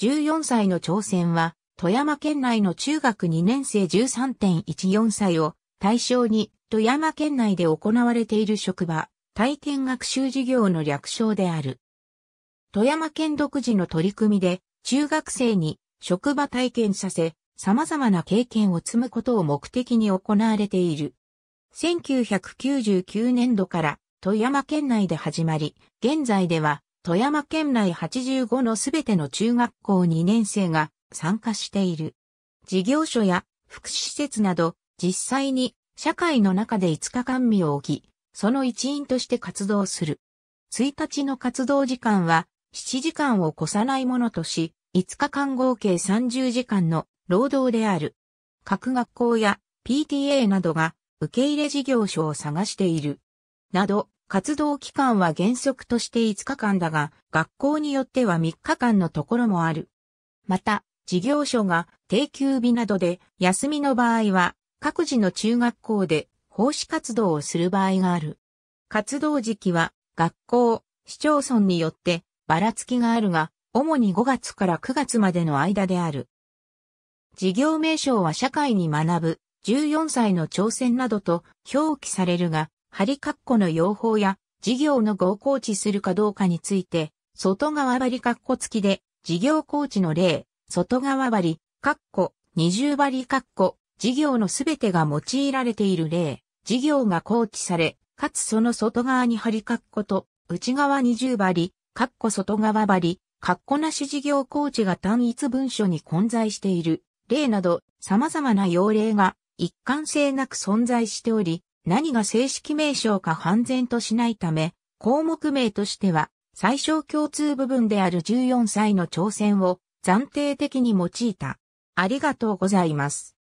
14歳の挑戦は、富山県内の中学2年生13.14歳を対象に、富山県内で行われている職場、体験学習事業の略称である。富山県独自の取り組みで、中学生に職場体験させ、様々な経験を積むことを目的に行われている。1999年度から富山県内で始まり、現在では富山県内85のすべての中学校2年生が参加している。事業所や福祉施設など、実際に社会の中で5日間身を置き、その一員として活動する。1日の活動時間は7時間を越さないものとし、5日間合計30時間の労働である。各学校や PTA などが受け入れ事業所を探している。など、活動期間は原則として5日間だが、学校によっては3日間のところもある。また、事業所が定休日などで休みの場合は、各自の中学校で奉仕活動をする場合がある。活動時期は、学校、市町村によってばらつきがあるが、主に5月から9月までの間である。事業名称は社会に学ぶ、14歳の挑戦などと表記されるが、針括弧の用法や事業の合コーチするかどうかについて、外側針括弧付きで、事業コーチの例、外側針、括弧、二重針括弧、事業のすべてが用いられている例、事業がコーチされ、かつその外側に針括弧と、内側二重針、括弧外側針、括弧なし事業コーチが単一文書に混在している例など、様々な要例が一貫性なく存在しており、何が正式名称か判然としないため、項目名としては、最小共通部分である14歳の挑戦を暫定的に用いた。ありがとうございます。